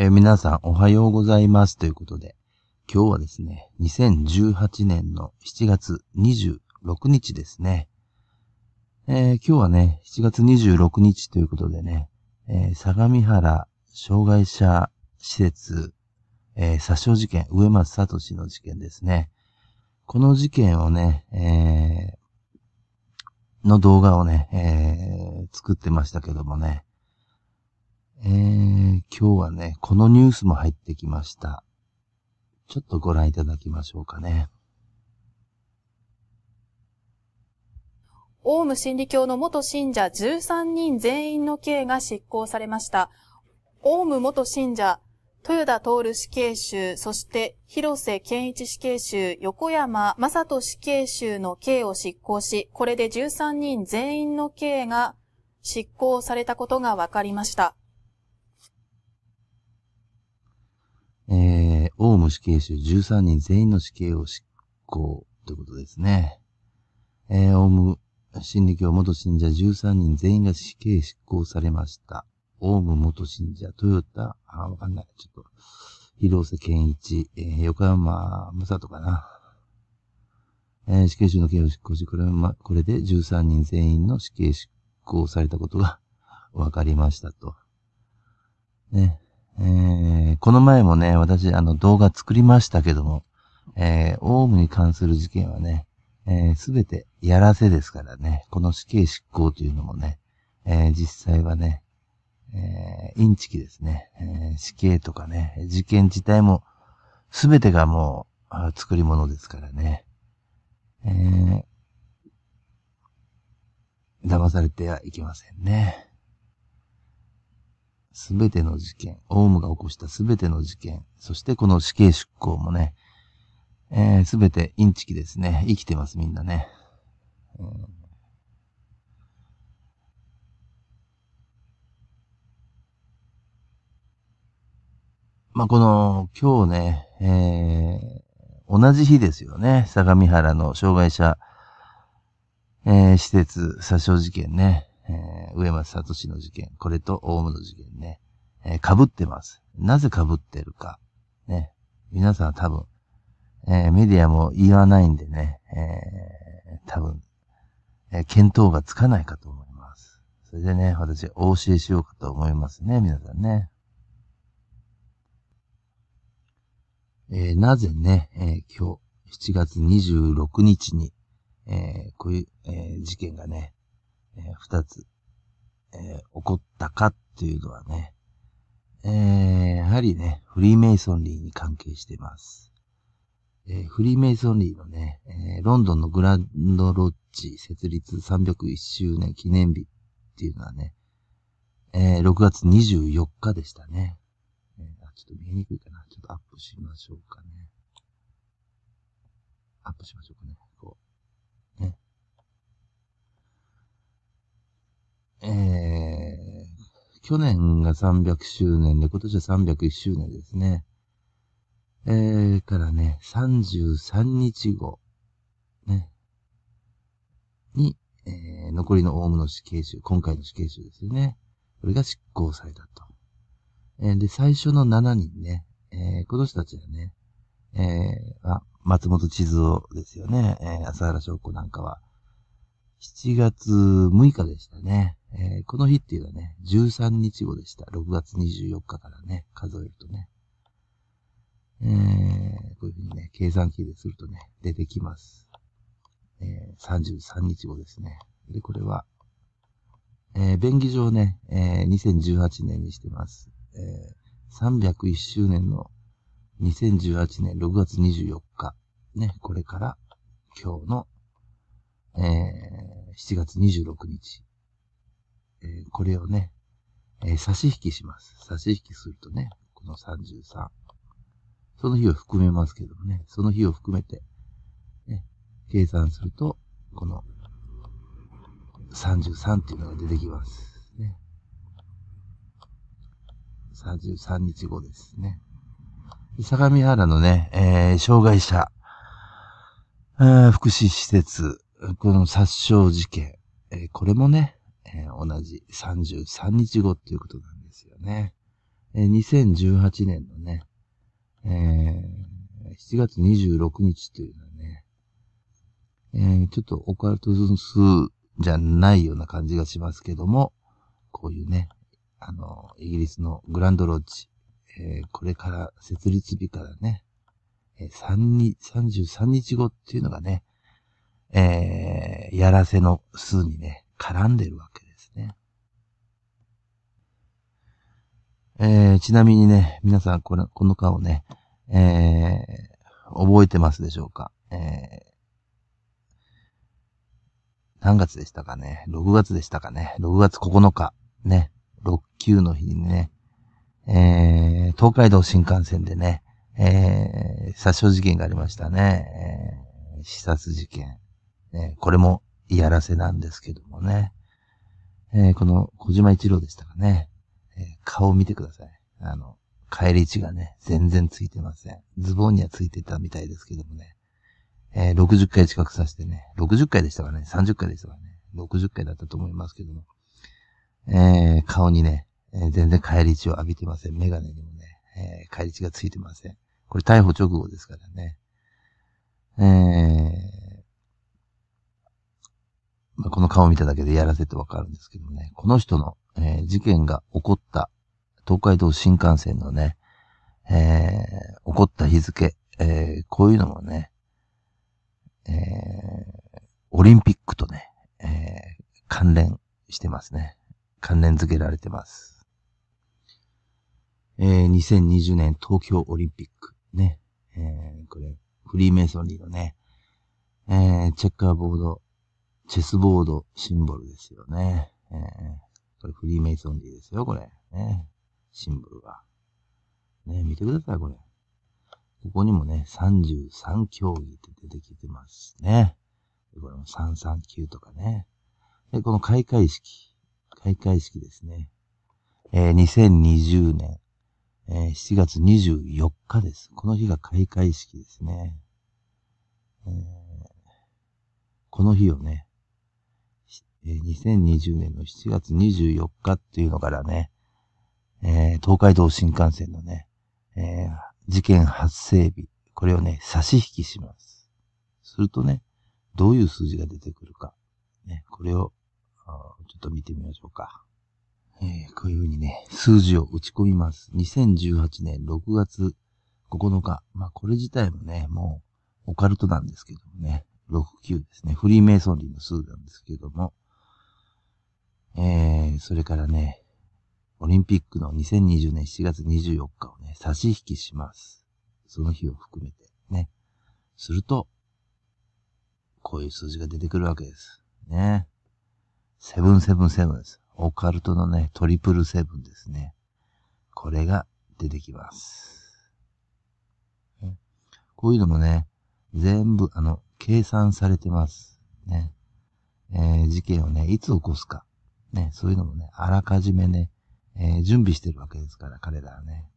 えー、皆さんおはようございますということで、今日はですね、2018年の7月26日ですね。えー、今日はね、7月26日ということでね、えー、相模原障害者施設、え殺傷事件、植松聡の事件ですね。この事件をね、えの動画をね、え作ってましたけどもね、えー、今日はね、このニュースも入ってきました。ちょっとご覧いただきましょうかね。オウム真理教の元信者13人全員の刑が執行されました。オウム元信者、豊田徹死刑囚、そして広瀬健一死刑囚、横山正人死刑囚の刑を執行し、これで13人全員の刑が執行されたことが分かりました。死刑囚13人全員の死刑を執行ということですね。えー、オウム真理教元信者13人全員が死刑執行されました。オウム元信者、トヨタ、あ、わかんない。ちょっと、広瀬健一、えー、横山武里かな。えー、死刑囚の刑を執行し、これま、これで13人全員の死刑執行されたことが分かりましたと。ね。えー、この前もね、私、あの、動画作りましたけども、えー、オウムに関する事件はね、す、え、べ、てやらせですからね、この死刑執行というのもね、えー、実際はね、えー、インチキですね、えー、死刑とかね、事件自体も、すべてがもう、作り物ですからね、えー、騙されてはいけませんね。すべての事件、オウムが起こしたすべての事件、そしてこの死刑執行もね、す、えー、べ、てインチキですね。生きてます、みんなね。うん、まあ、この、今日ね、えー、同じ日ですよね。相模原の障害者、えー、施設殺傷事件ね。えー、上松聡の事件、これとオウムの事件ね、えー、被ってます。なぜ被ってるか。ね。皆さん多分、えー、メディアも言わないんでね、えー、多分、えー、見当がつかないかと思います。それでね、私、お教えしようかと思いますね、皆さんね。えー、なぜね、えー、今日、7月26日に、えー、こういう、え事件がね、えー、2つ、えー、起こったかっていうのはね、えー、やはりね、フリーメイソンリーに関係してます。えフリーメイソンリーのね、えロンドンのグランドロッジ設立301周年記念日っていうのはね、え6月24日でしたね、えあ。ちょっと見えにくいかな。ちょっとアップしましょうかね。アップしましょうかね。えー、去年が300周年で、今年は301周年ですね。えー、からね、33日後、ね、に、えー、残りのオウムの死刑囚、今回の死刑囚ですよね。これが執行されたと。えー、で、最初の7人ね、えー、今年たちはね、えー、あ、松本千鶴ですよね、えー、朝原翔子なんかは、7月6日でしたね。えー、この日っていうのはね、13日後でした。6月24日からね、数えるとね。えー、こういうふうにね、計算機でするとね、出てきます。えー、33日後ですね。で、これは、えー、便宜上ね、えー、2018年にしてます。えー、301周年の2018年6月24日、ね、これから今日のえー、7月26日、えー、これをね、えー、差し引きします。差し引きするとね、この33。その日を含めますけどもね、その日を含めて、ね、計算すると、この33っていうのが出てきます。ね。33日後ですね。相模原のね、えー、障害者、えー、福祉施設、この殺傷事件、えー、これもね、えー、同じ33日後っていうことなんですよね。えー、2018年のね、えー、7月26日というのはね、えー、ちょっとオカルトズンスじゃないような感じがしますけども、こういうね、あの、イギリスのグランドロッジ、えー、これから設立日からね、えー、3日、33日後っていうのがね、えー、やらせの数にね、絡んでるわけですね。えー、ちなみにね、皆さんこれ、この顔ね、えー、覚えてますでしょうかえー、何月でしたかね ?6 月でしたかね ?6 月9日、ね、6級の日にね、えー、東海道新幹線でね、えー、殺傷事件がありましたね。えー、刺殺事件。これもやらせなんですけどもね。えー、この小島一郎でしたかね。えー、顔を見てください。あの、帰り血がね、全然ついてません。ズボンにはついてたみたいですけどもね。えー、60回近くさせてね、60回でしたかね、30回でしたかね、60回だったと思いますけども。えー、顔にね、えー、全然帰り血を浴びてません。メガネにもね、えー、帰り血がついてません。これ逮捕直後ですからね。えー、まあ、この顔見ただけでやらせてわかるんですけどね、この人の、えー、事件が起こった東海道新幹線のね、えー、起こった日付、えー、こういうのもね、えー、オリンピックとね、えー、関連してますね。関連付けられてます。えー、2020年東京オリンピック。ね。えー、これ、フリーメイソンリーのね、えー、チェッカーボードチェスボードシンボルですよね。えー、これフリーメイソンィーですよ、これ。ね、シンボルが。ね、見てください、これ。ここにもね、33競技って出てきてますね。これも339とかね。で、この開会式。開会式ですね。えー、2020年、えー、7月24日です。この日が開会式ですね。えー、この日をね、え2020年の7月24日っていうのからね、えー、東海道新幹線のね、えー、事件発生日、これをね、差し引きします。するとね、どういう数字が出てくるか、ね、これを、ちょっと見てみましょうか。えー、こういうふうにね、数字を打ち込みます。2018年6月9日。まあ、これ自体もね、もう、オカルトなんですけどもね、69ですね。フリーメイソンリンの数なんですけども、えー、それからね、オリンピックの2020年7月24日をね、差し引きします。その日を含めてね。すると、こういう数字が出てくるわけです。ね。セブンセブンセブンです。オカルトのね、トリプルセブンですね。これが出てきます。こういうのもね、全部、あの、計算されてます。ね。えー、事件をね、いつ起こすか。ね、そういうのもね、あらかじめね、えー、準備してるわけですから、彼らはね。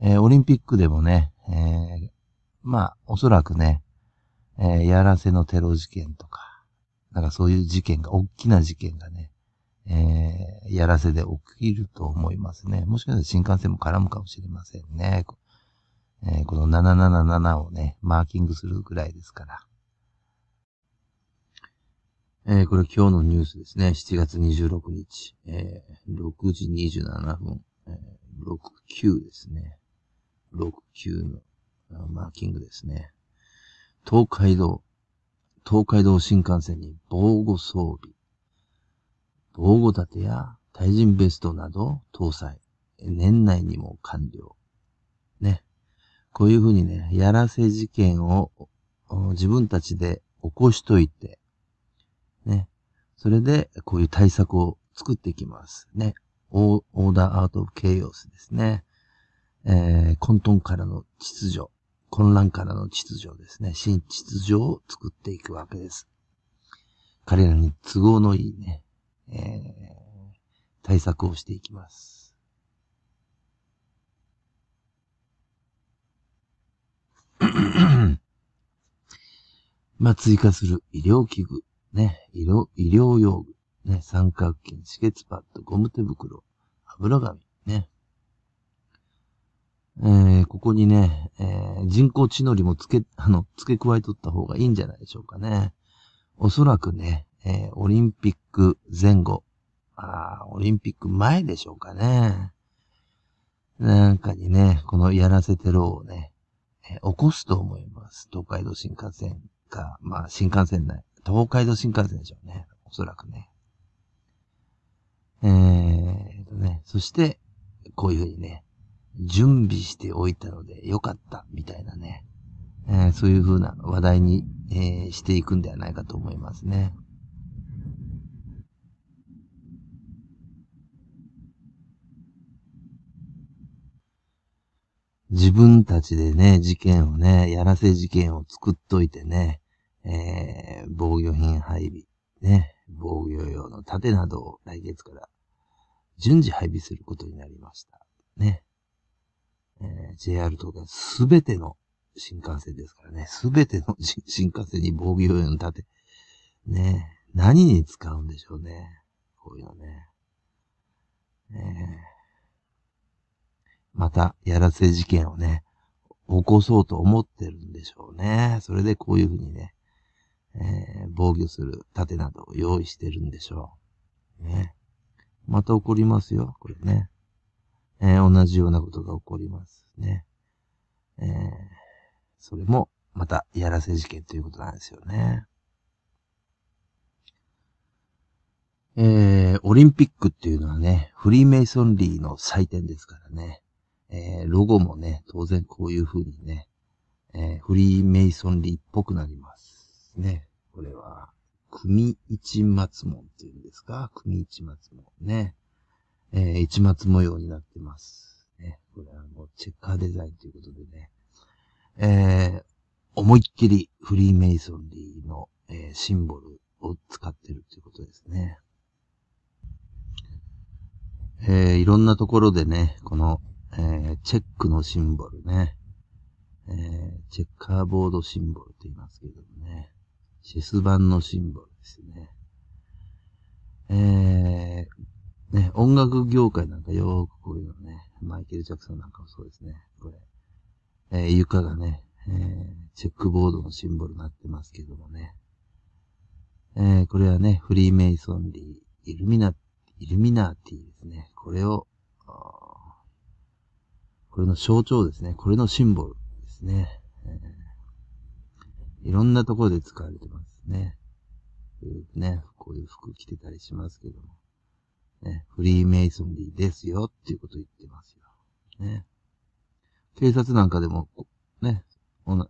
えー、オリンピックでもね、えー、まあ、おそらくね、えやらせのテロ事件とか、なんかそういう事件が、大きな事件がね、えやらせで起きると思いますね。もしかしたら新幹線も絡むかもしれませんね。えこの777をね、マーキングするぐらいですから。えー、これ今日のニュースですね。7月26日、えー、6時27分、えー、69ですね。69のマーキングですね。東海道、東海道新幹線に防護装備、防護盾や対人ベストなど搭載。年内にも完了。ね。こういうふうにね、やらせ事件を自分たちで起こしといて、それで、こういう対策を作っていきますね。オーダーアウト・オブ・ケイオスですね。えー、混沌からの秩序、混乱からの秩序ですね。新秩序を作っていくわけです。彼らに都合のいいね、えー、対策をしていきます。まあ、追加する医療器具。ね、医療、医療用具、ね、三角巾、止血パッド、ゴム手袋、油紙、ね。えー、ここにね、えー、人工知能にも付け、あの、付け加えとった方がいいんじゃないでしょうかね。おそらくね、えー、オリンピック前後、あオリンピック前でしょうかね。なんかにね、このやらせてろをね、えー、起こすと思います。東海道新幹線か、まあ新幹線内。東海道新幹線でしょうね。おそらくね。えーとね、そして、こういうふうにね、準備しておいたのでよかった、みたいなね。えー、そういうふうな話題に、えー、していくんではないかと思いますね。自分たちでね、事件をね、やらせ事件を作っといてね、えー、防御品配備、ね、防御用の盾などを来月から順次配備することになりました。ね。えー、JR 東海すべての新幹線ですからね、すべての新幹線に防御用の盾。ね、何に使うんでしょうね。こういうのね。えー、また、やらせ事件をね、起こそうと思ってるんでしょうね。それでこういうふうにね、えー、防御する盾などを用意してるんでしょう。ね。また起こりますよ、これね。えー、同じようなことが起こりますね。えー、それも、また、やらせ事件ということなんですよね。えー、オリンピックっていうのはね、フリーメイソンリーの祭典ですからね。えー、ロゴもね、当然こういう風にね、えー、フリーメイソンリーっぽくなります。ね。これは、組一松門っていうんですか組一松門ね。えー、一松模様になってます。ね。これはもうチェッカーデザインということでね。えー、思いっきりフリーメイソンリーの、えー、シンボルを使ってるということですね。えー、いろんなところでね、この、えー、チェックのシンボルね、えー、チェッカーボードシンボルと言いますけどもね、シス版のシンボルですね。えー、ね、音楽業界なんかよーくこういうのね、マイケル・ジャクソンなんかもそうですね、これ。えー、床がね、えー、チェックボードのシンボルになってますけどもね。えー、これはね、フリーメイソンリー、イルミナ、イルミナーティーですね。これを、これの象徴ですね。これのシンボルですね。えーいろんなところで使われてますね。ね、こういう服着てたりしますけども。ね、フリーメイソンリーですよっていうこと言ってますよ。ね。警察なんかでも、ね、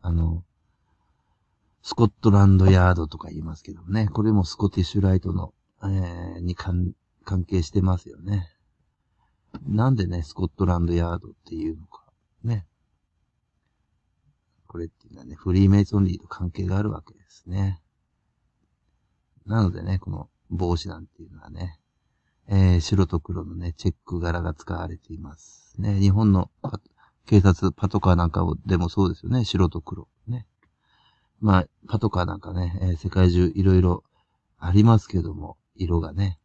あの、スコットランドヤードとか言いますけどもね、これもスコティッシュライトの、えー、に関係してますよね。なんでね、スコットランドヤードっていうのか。ね。これっていうのはね、フリーメイソンリーと関係があるわけですね。なのでね、この帽子なんていうのはね、えー、白と黒のね、チェック柄が使われています。ね、日本の警察、パトカーなんかでもそうですよね、白と黒。ね。まあ、パトカーなんかね、えー、世界中いろいろありますけども、色がね。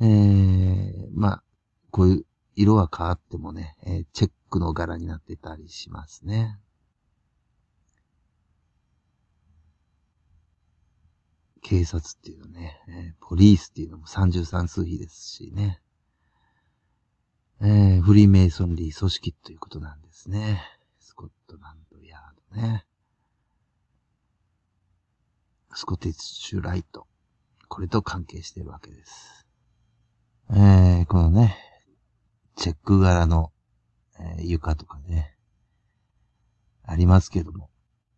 えー、まあ、こういう色は変わってもね、えー、チェックの柄になってたりしますね。警察っていうのね、えー、ポリースっていうのも33数比ですしね。えー、フリーメイソンリー組織ということなんですね。スコットランドヤードね。スコティッシュライト。これと関係しているわけです。えー、このね、チェック柄の、えー、床とかね、ありますけども、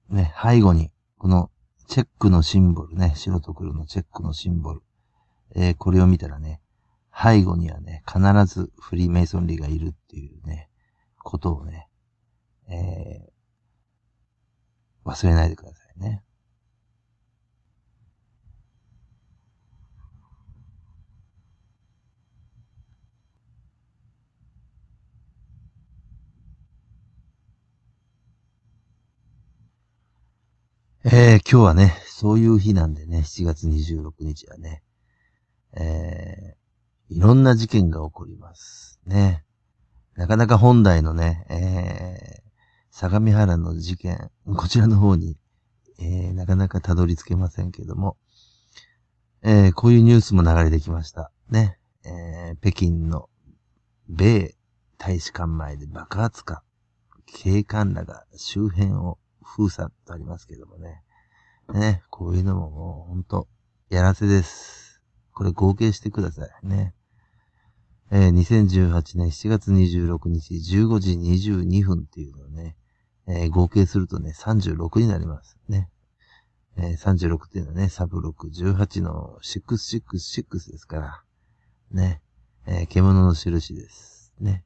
ね、背後に、このチェックのシンボルね、白と黒のチェックのシンボル。えー、これを見たらね、背後にはね、必ずフリーメイソンリーがいるっていうね、ことをね、えー、忘れないでくださいね。えー、今日はね、そういう日なんでね、7月26日はね、えー、いろんな事件が起こります。ね。なかなか本来のね、えー、相模原の事件、こちらの方に、えー、なかなかたどり着けませんけども、えー、こういうニュースも流れてきました。ね。えー、北京の米大使館前で爆発か、警官らが周辺を封鎖とありますけどもね。ね、こういうのももうほんと、やらせです。これ合計してくださいね。えー、2018年7月26日15時22分っていうのをね、えー、合計するとね、36になりますね。えー、36っていうのはね、サブ6、18の666ですから、ね、えー、獣の印です。ね、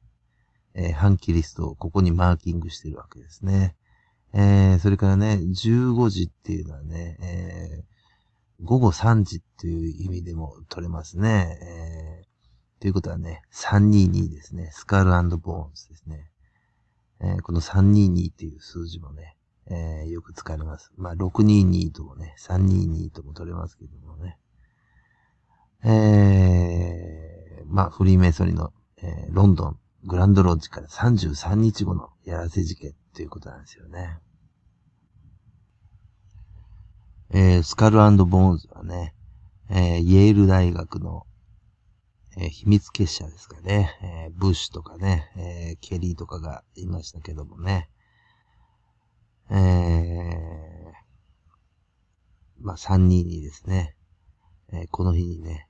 え反キリストをここにマーキングしてるわけですね。えー、それからね、15時っていうのはね、えー、午後3時という意味でも取れますね。えー、ということはね、322ですね。スカルボーンズですね。えー、この322っていう数字もね、えー、よく使われます。まあ、622ともね、322とも取れますけどもね。えー、まあ、フリーメイソリの、えー、ロンドン、グランドロッジから33日後のやらせ事件っていうことなんですよね。えー、スカルボーンズはね、えー、イェール大学の、えー、秘密結社ですかね、えー、ブッシュとかね、えー、ケリーとかがいましたけどもね、えー、まあ、3人にですね、えー、この日にね、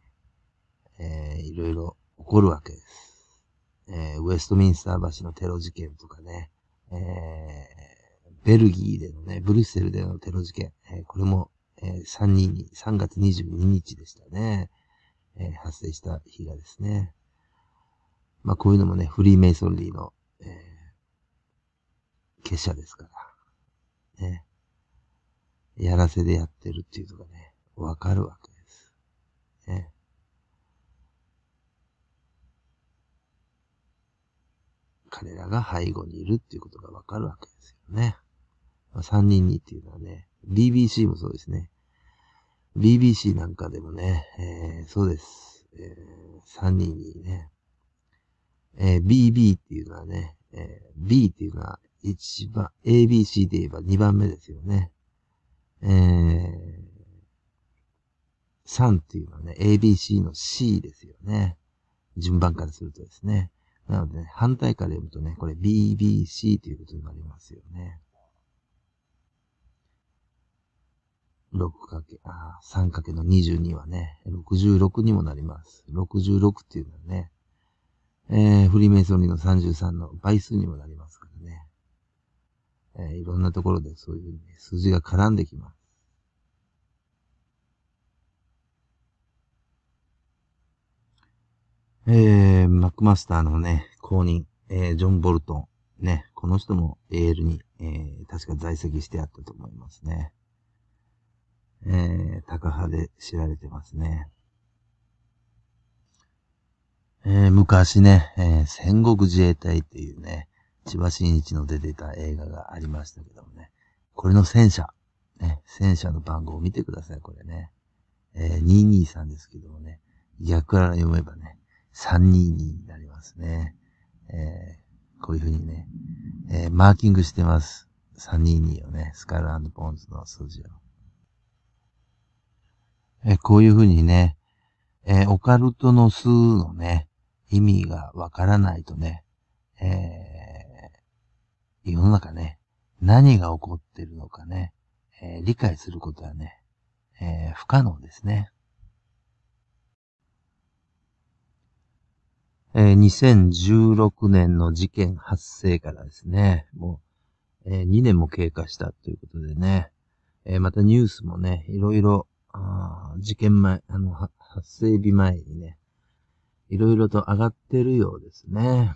えー、いろいろ起こるわけです。えー、ウェストミンスター橋のテロ事件とかね、えー、ベルギーでのね、ブリュッセルでのテロ事件、えー、これも、えー、3人に、3月22日でしたね、えー、発生した日がですね。まあこういうのもね、フリーメイソンリーの、えー、結社ですから、ね。やらせでやってるっていうのがね、わかるわけです。ね。彼らが背後にいるっていうことがわかるわけですよね。まあ、3人にっていうのはね、BBC もそうですね。BBC なんかでもね、えー、そうです。えー、3人にね、えー、BB っていうのはね、え B っていうのは一番、ABC で言えば2番目ですよね。え3っていうのはね、ABC の C ですよね。順番からするとですね。なのでね、反対から読むとね、これ BBC ということになりますよね。6かけ、あ、3かけの22はね、66にもなります。66っていうのはね、えー、フリーメイソン2ーの33の倍数にもなりますからね。えー、いろんなところでそういうに、ね、数字が絡んできます。えー、マックマスターのね、公認、えー、ジョン・ボルトン。ね、この人も AL に、えー、確か在籍してあったと思いますね。えー、高派で知られてますね。えー、昔ね、えー、戦国自衛隊っていうね、千葉真一の出てた映画がありましたけどもね、これの戦車、ね、戦車の番号を見てください、これね。えー、223ですけどもね、逆から読めばね、322になりますね。えー、こういう風にね、えー、マーキングしてます。322をね、スカルポンズの数字を。えー、こういう風にね、えー、オカルトの数のね、意味がわからないとね、えー、世の中ね、何が起こってるのかね、えー、理解することはね、えー、不可能ですね。えー、2016年の事件発生からですね、もう、えー、2年も経過したということでね、えー、またニュースもね、いろいろ、事件前、あの、発生日前にね、いろいろと上がってるようですね。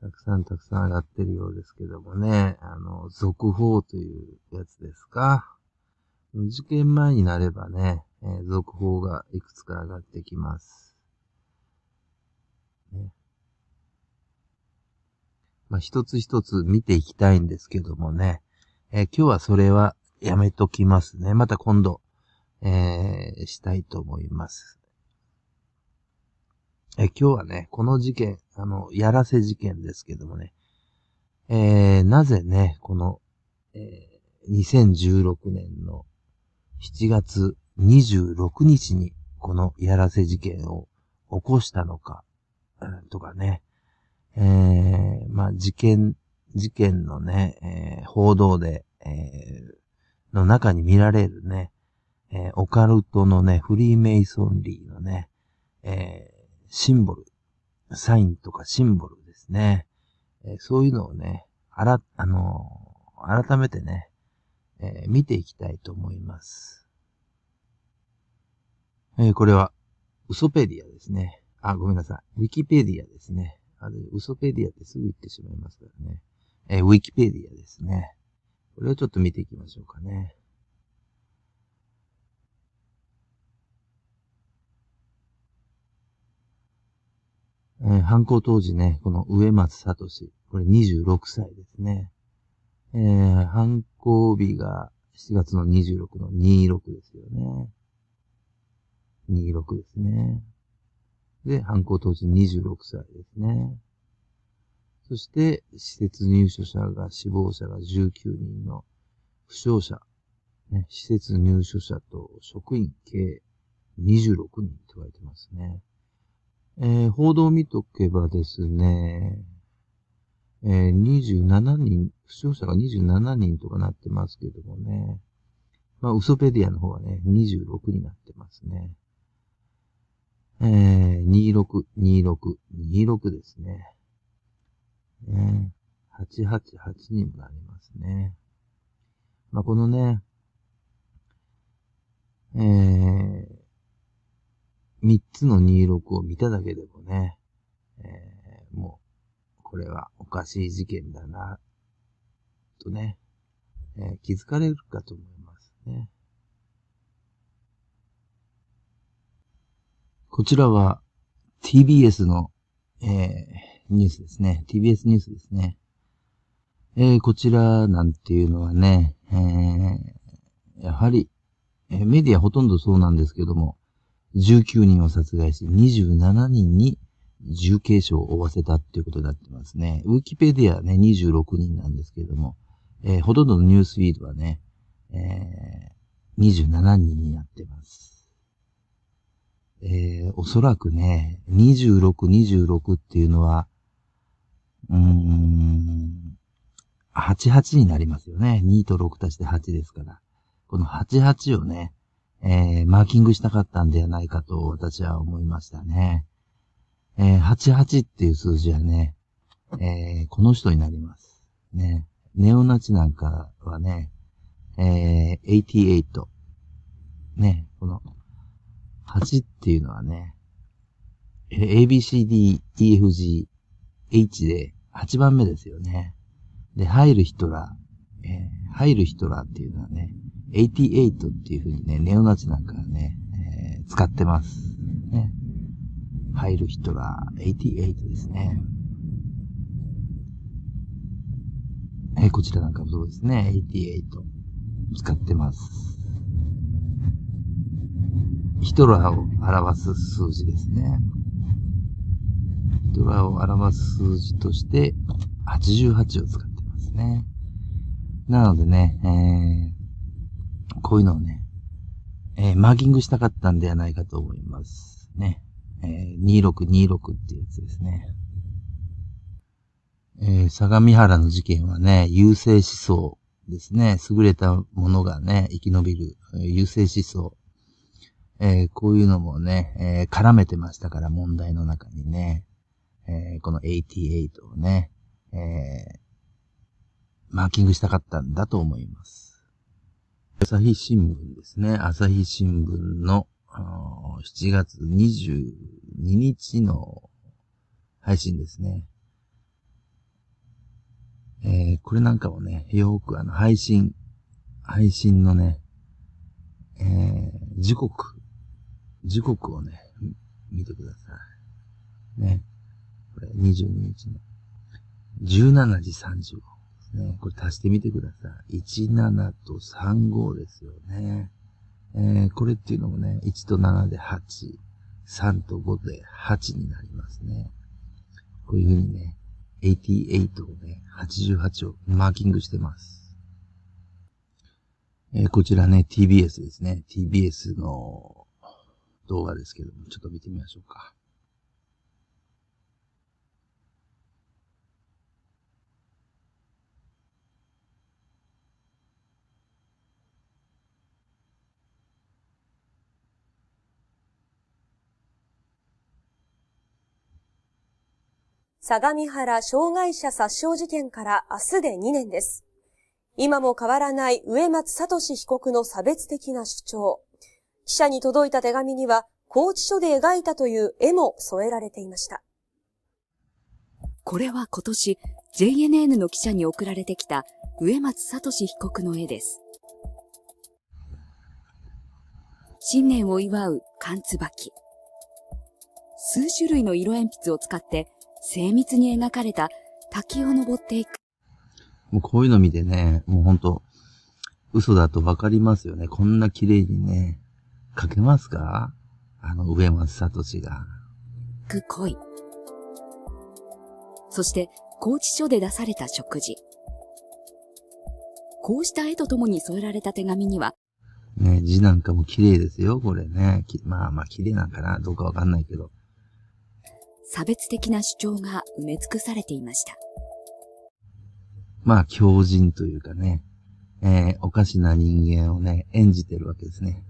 たくさんたくさん上がってるようですけどもね、あの、続報というやつですか。事件前になればね、えー、続報がいくつか上がってきます。ね。まあ、一つ一つ見ていきたいんですけどもね。えー、今日はそれはやめときますね。また今度、えー、したいと思います。えー、今日はね、この事件、あの、やらせ事件ですけどもね。えー、なぜね、この、えー、2016年の7月26日にこのやらせ事件を起こしたのか、とかね。えー、まあ、事件、事件のね、えー、報道で、えー、の中に見られるね、えー、オカルトのね、フリーメイソンリーのね、えー、シンボル、サインとかシンボルですね。えー、そういうのをね、あら、あのー、改めてね、えー、見ていきたいと思います。えー、これは、ウソペディアですね。あ、ごめんなさい。ウィキペディアですね。あれ、ウソペディアってすぐ言ってしまいますからね。えー、ウィキペディアですね。これをちょっと見ていきましょうかね。えー、犯行当時ね、この植松聡、これ26歳ですね。えー、犯行日が7月の26の26ですよね。26ですね。で、犯行当時26歳ですね。そして、施設入所者が、死亡者が19人の負傷者、ね、施設入所者と職員計26人と書いてますね。えー、報道を見とけばですね、えー、27人、負傷者が27人とかなってますけどもね、まあ、ウソペディアの方はね、26になってますね。えー、26、26、26ですね。ね888にもなりますね。まあ、このね、えー、3つの26を見ただけでもね、えー、もう、これはおかしい事件だな、とね、えー、気づかれるかと思いますね。こちらは TBS の、えー、ニュースですね。TBS ニュースですね。えー、こちらなんていうのはね、えー、やはり、えー、メディアほとんどそうなんですけども、19人を殺害し、27人に重軽傷を負わせたっていうことになってますね。ウィキペディアね、26人なんですけども、えー、ほとんどのニュースフィードはね、えー、27人になってます。えー、おそらくね、26、26っていうのは、うーん、88になりますよね。2と6足して8ですから。この88をね、えー、マーキングしたかったんではないかと私は思いましたね。えー、88っていう数字はね、えー、この人になります。ね。ネオナチなんかはね、えー、88。ね。この8っていうのはね、A, B, C, D, E, F, G, H で8番目ですよね。で、入るヒトラー、えー、入るヒトラーっていうのはね、88っていう風にね、ネオナチなんかはね、えー、使ってます。ね。入るヒトラー、88ですね。えー、こちらなんかもそうですね、88使ってます。ヒトラーを表す数字ですね。ヒトラーを表す数字として、88を使ってますね。なのでね、えー、こういうのをね、えー、マーキングしたかったんではないかと思いますね。えー、2626っていうやつですね。えー、相模原の事件はね、優勢思想ですね。優れたものがね、生き延びる、優勢思想。えー、こういうのもね、えー、絡めてましたから問題の中にね、えー、この88をね、えマーキングしたかったんだと思います。朝日新聞ですね。朝日新聞の7月22日の配信ですね。えこれなんかもね、よくあの配信、配信のね、えー、時刻時刻をね、見てください。ね。これ、22日の。17時35分ね。これ足してみてください。17と35ですよね。えー、これっていうのもね、1と7で8、3と5で8になりますね。こういうふうにね、88をね、88をマーキングしてます。えー、こちらね、TBS ですね。TBS の動画ですけども、ちょっと見てみましょうか。相模原障害者殺傷事件から明日で2年です。今も変わらない植松聡被告の差別的な主張。記者に届いた手紙には、拘置所で描いたという絵も添えられていました。これは今年 JNN の記者に送られてきた植松聡被告の絵です。新年を祝う缶椿。数種類の色鉛筆を使って精密に描かれた滝を登っていく。もうこういうの見てね、もうほんと、嘘だとわかりますよね。こんな綺麗にね。かけますかあの、上松聡が。く恋。そして、拘置所で出された食事。こうした絵とともに添えられた手紙には、ね、字なんかも綺麗ですよ、これね。まあまあ綺麗なんかな、どうかわかんないけど。差別的な主張が埋め尽くされていました。まあ、狂人というかね、えー、おかしな人間をね、演じてるわけですね。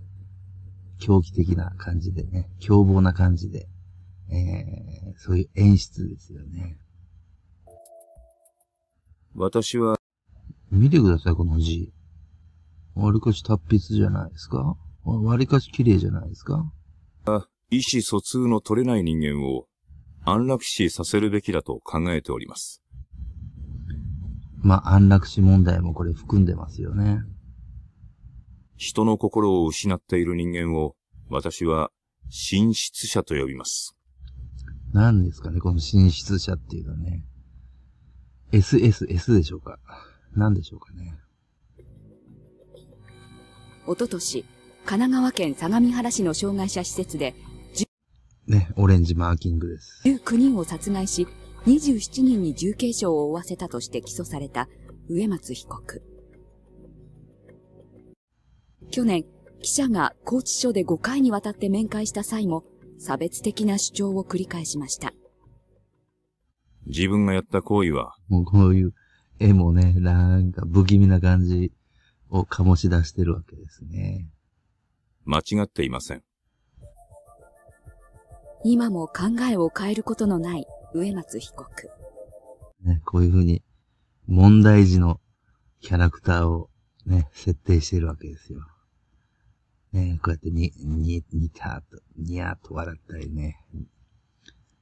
狂気的な感じでね、凶暴な感じで、えー、そういう演出ですよね。私は、見てください、この字。わりかし達筆じゃないですかわりかし綺麗じゃないですか意思疎通の取れない人間を安楽死させるべきだと考えております。まあ、安楽死問題もこれ含んでますよね。人の心を失っている人間を、私は、神出者と呼びます。何ですかね、この神出者っていうのはね。SSS でしょうか。何でしょうかね。おととし、神奈川県相模原市の障害者施設で、ね、オレンジマーキングです。19人を殺害し、27人に重軽傷を負わせたとして起訴された、植松被告。去年、記者が拘置所で5回にわたって面会した際も、差別的な主張を繰り返しました。自分がやった行為は、もうこういう絵もね、なんか不気味な感じを醸し出してるわけですね。間違っていません。今も考えを変えることのない植松被告。ね、こういうふうに、問題児のキャラクターをね、設定してるわけですよ。ね、こうやってに、に、にたーと、にゃーと笑ったりね、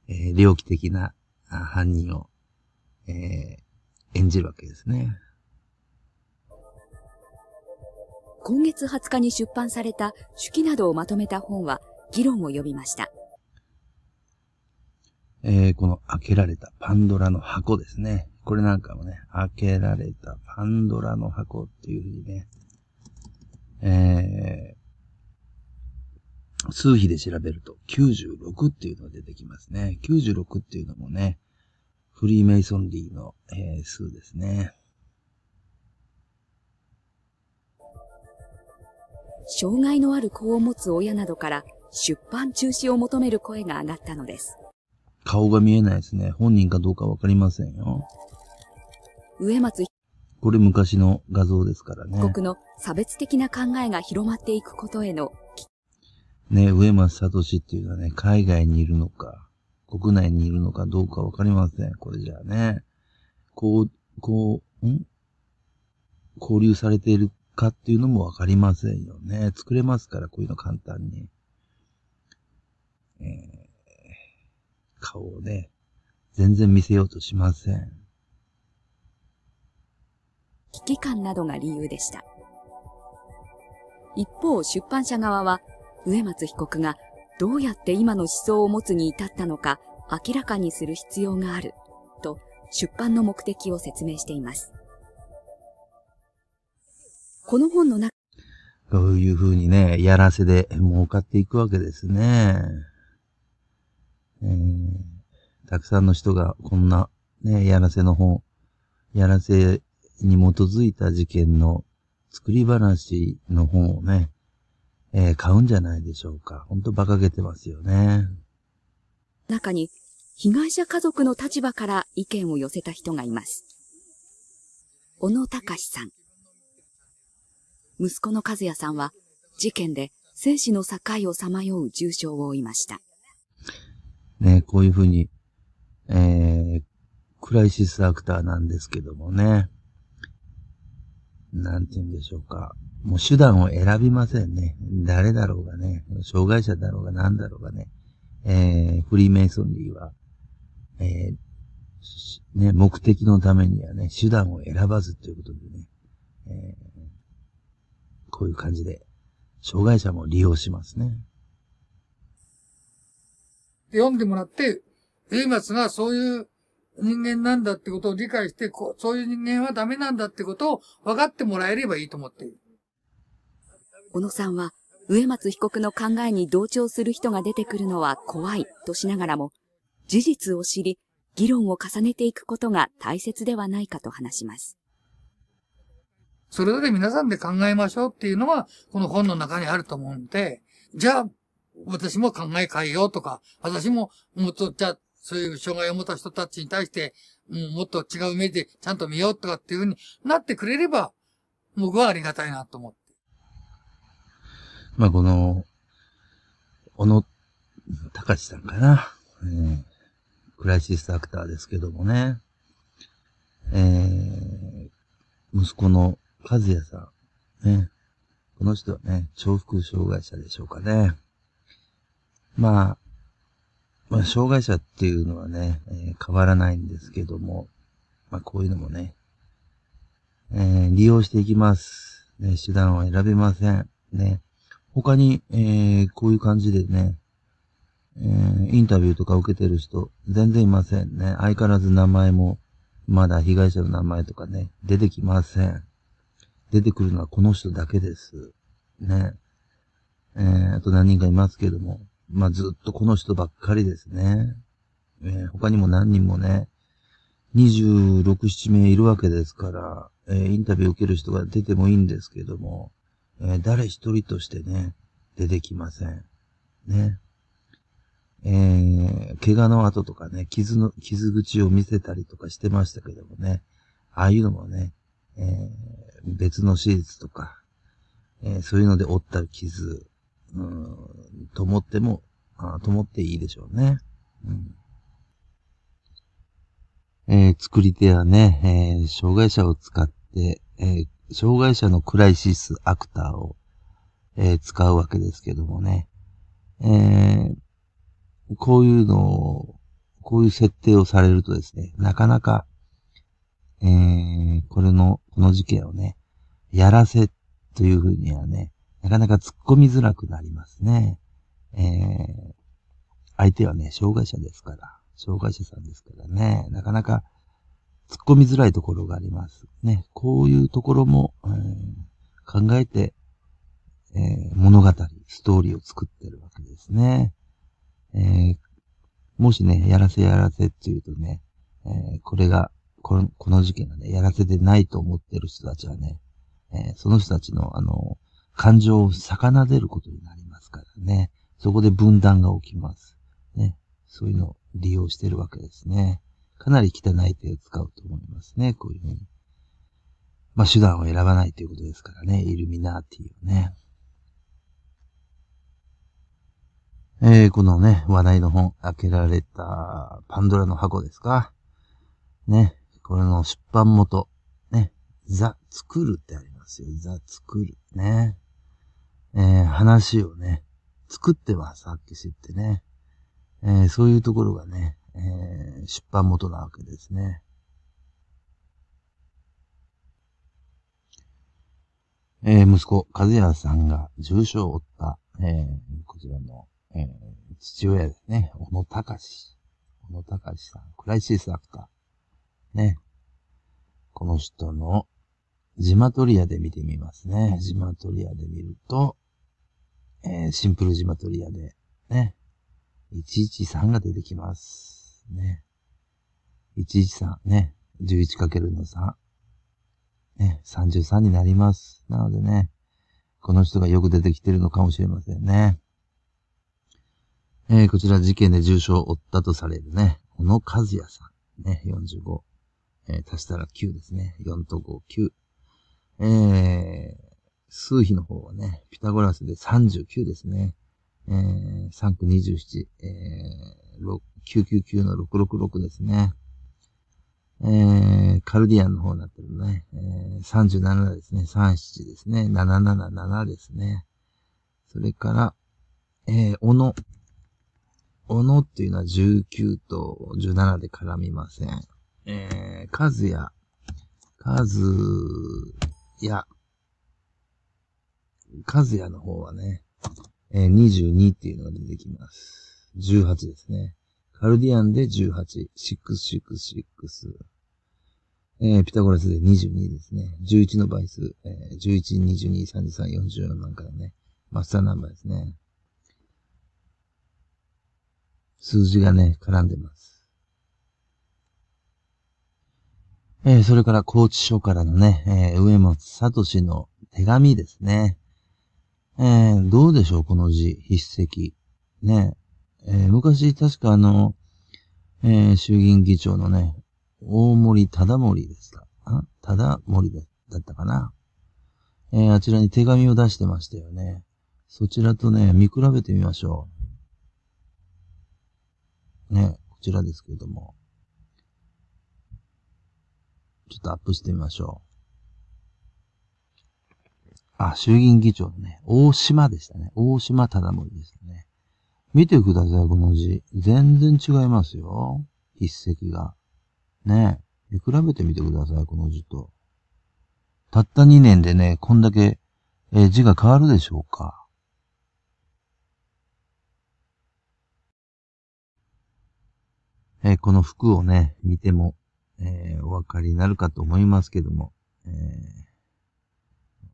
えー、猟奇的な犯人を、えー、演じるわけですね。今月20日に出版された手記などをまとめた本は議論を呼びました。えー、この開けられたパンドラの箱ですね。これなんかもね、開けられたパンドラの箱っていうふうにね、え数比で調べると96っていうのが出てきますね。96っていうのもね、フリーメイソンリーの、えー、数ですね。障害のある子を持つ親などから出版中止を求める声が上がったのです。顔が見えないですね。本人かどうかわかりませんよ。植松これ昔の画像ですからね。国の差別的な考えが広まっていくことへのね、上松聡っていうのはね、海外にいるのか、国内にいるのかどうかわかりません。これじゃあね。こう、こう、ん交流されているかっていうのもわかりませんよね。作れますから、こういうの簡単に。えー、顔をね、全然見せようとしません。危機感などが理由でした。一方、出版社側は、植松被告がどうやって今の思想を持つに至ったのか明らかにする必要があると出版の目的を説明しています。この本の中こういううにね、やらせで儲かっていくわけですね。えー、たくさんの人がこんな、ね、やらせの本、やらせに基づいた事件の作り話の本をね、えー、買うんじゃないでしょうか。ほんと馬鹿げてますよね。中に、被害者家族の立場から意見を寄せた人がいます。小野隆さん。息子の和也さんは、事件で生死の境をさまよう重傷を負いました。ねこういうふうに、えー、クライシスアクターなんですけどもね。なんて言うんでしょうか。もう手段を選びませんね。誰だろうがね、障害者だろうが何だろうがね、えー、フリーメイソンリーは、えー、ね、目的のためにはね、手段を選ばずということでね、えー、こういう感じで、障害者も利用しますね。読んでもらって、マ松がそういう人間なんだってことを理解してこう、そういう人間はダメなんだってことを分かってもらえればいいと思っている。小野さんは、植松被告の考えに同調する人が出てくるのは怖いとしながらも、事実を知り、議論を重ねていくことが大切ではないかと話します。それぞれ皆さんで考えましょうっていうのは、この本の中にあると思うんで、じゃあ、私も考え変えようとか、私も、もっと、じゃあ、そういう障害を持った人たちに対して、うん、もっと違う目でちゃんと見ようとかっていうふうになってくれれば、僕はありがたいなと思って。まあ、この、小野隆さんかな、えー。クライシスアクターですけどもね。えー、息子の和也さん。ね。この人はね、重複障害者でしょうかね。まあ、まあ、障害者っていうのはね、えー、変わらないんですけども、まあ、こういうのもね、えー、利用していきます。ね、手段は選べません。ね。他に、えー、こういう感じでね、えー、インタビューとか受けてる人、全然いませんね。相変わらず名前も、まだ被害者の名前とかね、出てきません。出てくるのはこの人だけです。ね。えー、あと何人かいますけども、まあ、ずっとこの人ばっかりですね。えー、他にも何人もね、26、7名いるわけですから、えー、インタビュー受ける人が出てもいいんですけども、えー、誰一人としてね、出てきません。ね。えー、怪我の跡とかね、傷の、傷口を見せたりとかしてましたけどもね、ああいうのもね、えー、別の手術とか、えー、そういうので折った傷、うん、と思っても、あと思っていいでしょうね。うんえー、作り手はね、えー、障害者を使って、えー、障害者のクライシスアクターを、え使うわけですけどもね、えこういうのを、こういう設定をされるとですね、なかなか、えこれの、この事件をね、やらせというふうにはね、なかなか突っ込みづらくなりますね。えー、相手はね、障害者ですから、障害者さんですからね、なかなか突っ込みづらいところがあります。ね、こういうところも、えー、考えて、えー、物語、ストーリーを作ってるわけですね。えー、もしね、やらせやらせって言うとね、えこれがこの、この事件がね、やらせでないと思ってる人たちはね、えその人たちの、あの、感情を逆なでることになりますからね。そこで分断が起きます。ね。そういうのを利用してるわけですね。かなり汚い手を使うと思いますね。こういうふうに。まあ、手段を選ばないということですからね。イルミナーティをね。えー、このね、話題の本、開けられたパンドラの箱ですか。ね、これの出版元、ね、ザ・作るってありますよ。ザ・作るね。えー、話をね、作ってます、っき知ってね。えー、そういうところがね、えー、出版元なわけですね。えー、息子、和也さんが重傷を負った、えー、こちらの、えー、父親ですね、小野隆。小野隆さん、クライシスアクター。ね。この人の、ジマトリアで見てみますね。ジマトリアで見ると、えー、シンプルジマトリアで、ね、113が出てきます。ね。113ね、11× の3。ね、33になります。なのでね、この人がよく出てきてるのかもしれませんね。えー、こちら事件で重傷を負ったとされるね、小野和也さん。ね、45。えー、足したら9ですね。4と5、9。えー、数比の方はね、ピタゴラスで39ですね。えー、3区27、えー、999の666ですね。えー、カルディアンの方になってるね。えー、37ですね。37ですね。777ですね。それから、えー、おの。おのっていうのは19と17で絡みません。えー、カズヤ。カズヤ。ズヤの方はね、えー、22っていうのが出てきます。18ですね。カルディアンで18、666。えー、ピタゴラスで22ですね。11の倍数、えー、11、22、33、44なんかね、マスターナンバーですね。数字がね、絡んでます。えー、それから、高知署からのね、えー、上松聡の手紙ですね。えー、どうでしょう、この字、筆跡。ね。えー、昔、確かあの、えー、衆議院議長のね、大森忠森でした。あ忠森だったかな。えー、あちらに手紙を出してましたよね。そちらとね、見比べてみましょう。ね、こちらですけれども。ちょっとアップしてみましょう。あ、衆議院議長のね、大島でしたね。大島忠盛ですね。見てください、この字。全然違いますよ。筆跡が。ねえ。比べてみてください、この字と。たった2年でね、こんだけ、えー、字が変わるでしょうか。えー、この服をね、見ても、えー、お分かりになるかと思いますけども、え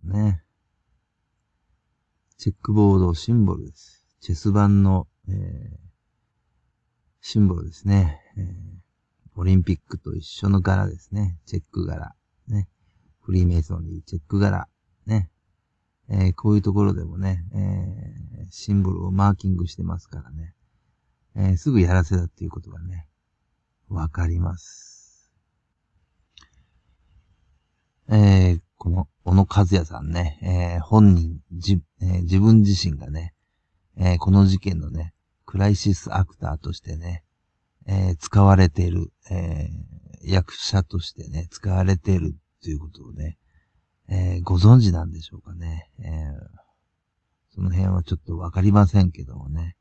ー、ね、チェックボードシンボルです。チェス版の、えー、シンボルですね、えー。オリンピックと一緒の柄ですね。チェック柄。ね。フリーメイソンにチェック柄。ね。えー、こういうところでもね、えー、シンボルをマーキングしてますからね。えー、すぐやらせだっていうことがね、わかります。えー、この、小野和也さんね、えー、本人、じ、えー、自分自身がね、えー、この事件のね、クライシスアクターとしてね、えー、使われている、えー、役者としてね、使われているということをね、えー、ご存知なんでしょうかね。えー、その辺はちょっとわかりませんけどもね。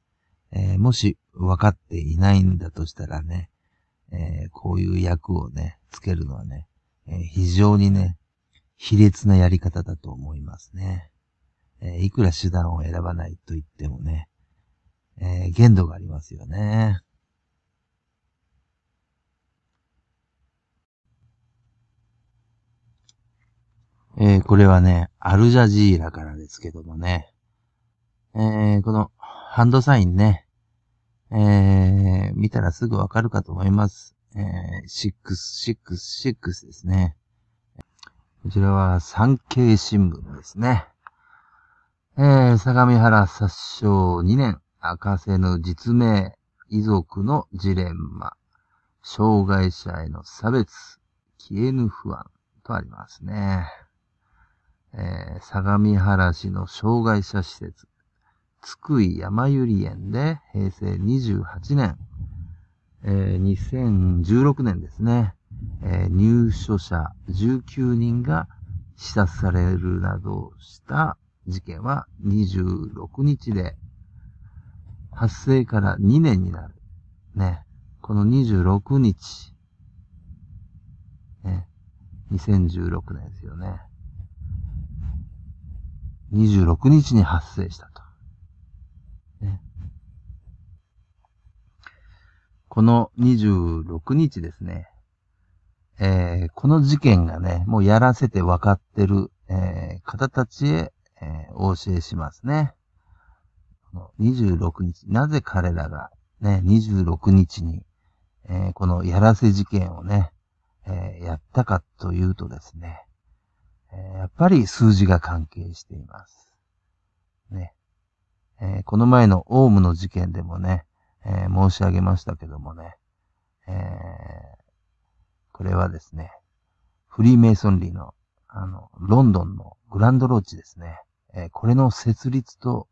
えー、もし分かっていないんだとしたらね、えー、こういう役をね、つけるのはね、えー、非常にね、卑劣なやり方だと思いますね。えー、いくら手段を選ばないと言ってもね、えー、限度がありますよね。えー、これはね、アルジャジーラからですけどもね、えー、このハンドサインね、えー、見たらすぐわかるかと思います。えー、666ですね。こちらは産経新聞ですね。えー、相模原殺傷2年、明かせぬ実名、遺族のジレンマ、障害者への差別、消えぬ不安とありますね。えー、相模原市の障害者施設、津久井やまゆり園で平成28年、えー、2016年ですね。えー、入所者19人が刺殺されるなどした事件は26日で、発生から2年になる。ね。この26日。ね。2016年ですよね。26日に発生したと。ね。この26日ですね。えー、この事件がね、もうやらせて分かってる、えー、方たちへ、えー、お教えしますね。26日、なぜ彼らがね、26日に、えこのやらせ事件をね、えやったかというとですね、えやっぱり数字が関係しています。ね。えこの前のオウムの事件でもね、え申し上げましたけどもね、えーこれはですね、フリーメイソンリーの、あの、ロンドンのグランドローチですね。えー、これの設立と、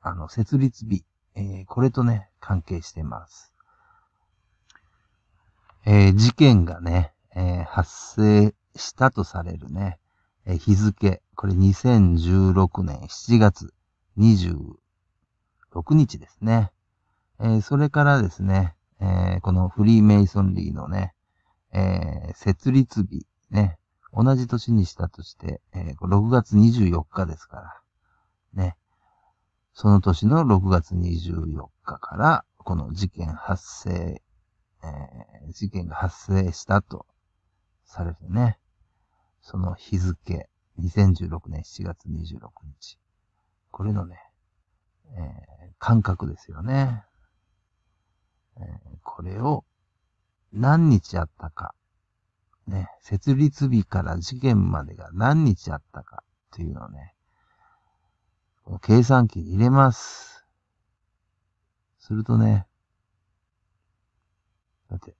あの、設立日、えー、これとね、関係しています。えー、事件がね、え発生したとされるね、え日付、これ2016年7月26日ですね。えそれからですね、えこのフリーメイソンリーのね、えー、設立日、ね、同じ年にしたとして、えー、6月24日ですから、ね、その年の6月24日から、この事件発生、えー、事件が発生したとされてね、その日付、2016年7月26日。これのね、えー、感覚ですよね、えー、これを何日あったか、ね、設立日から事件までが何日あったかっていうのをね、計算機に入れます。するとね、だって、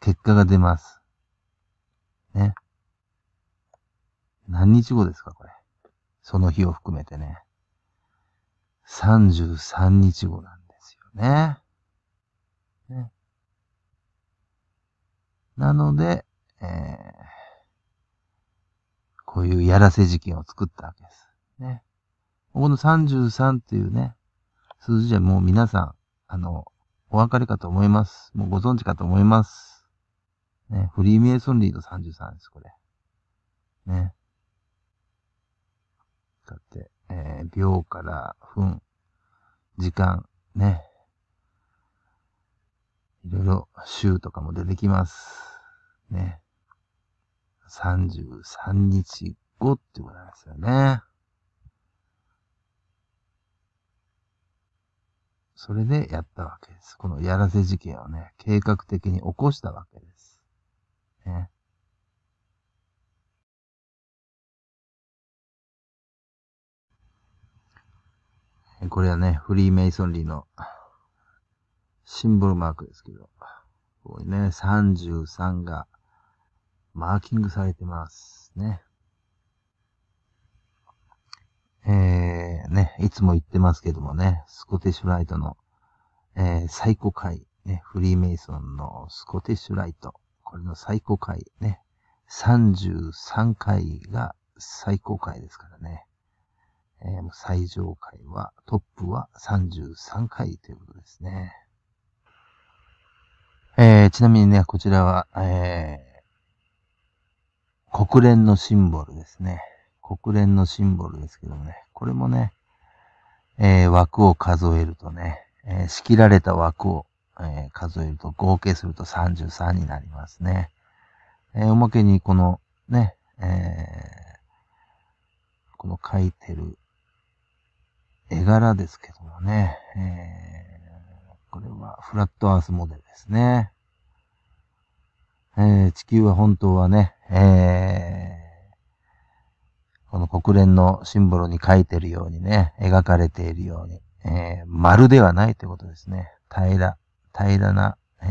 結果が出ます。ね。何日後ですか、これ。その日を含めてね。33日後なんですよね。ねなので、えー、こういうやらせ事件を作ったわけです。ね。この33っていうね、数字はもう皆さん、あの、お分かりかと思います。もうご存知かと思います。ね、フリーメイソンリーの33です、これ。ね。だって、えー、秒から分、時間、ね。いろいろ週とかも出てきます。ね。33日後っていうことなんですよね。それでやったわけです。このやらせ事件をね、計画的に起こしたわけです。ね。これはね、フリーメイソンリーのシンボルマークですけど、こいうね、33がマーキングされてますね。えー、ね、いつも言ってますけどもね、スコティッシュライトの、えー、最高回、ね、フリーメイソンのスコティッシュライト、これの最高回ね、33回が最高回ですからね。えー、最上回は、トップは33回ということですね。えー、ちなみにね、こちらは、えー、国連のシンボルですね。国連のシンボルですけどもね、これもね、えー、枠を数えるとね、えー、仕切られた枠を、えー、数えると合計すると33になりますね。えー、おまけにこのね、えー、この書いてる絵柄ですけどもね、えーこれはフラットアースモデルですね。えー、地球は本当はね、えー、この国連のシンボルに書いてるようにね、描かれているように、えー、丸ではないということですね。平ら、平らな、えー、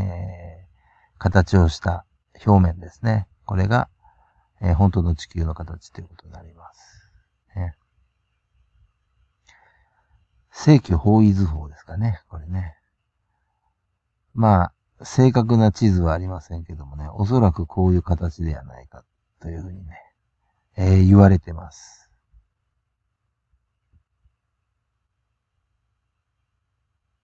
形をした表面ですね。これが、えー、本当の地球の形ということになります。ね、正規方位図法ですかね、これね。まあ、正確な地図はありませんけどもね、おそらくこういう形ではないかというふうにね、えー、言われてます。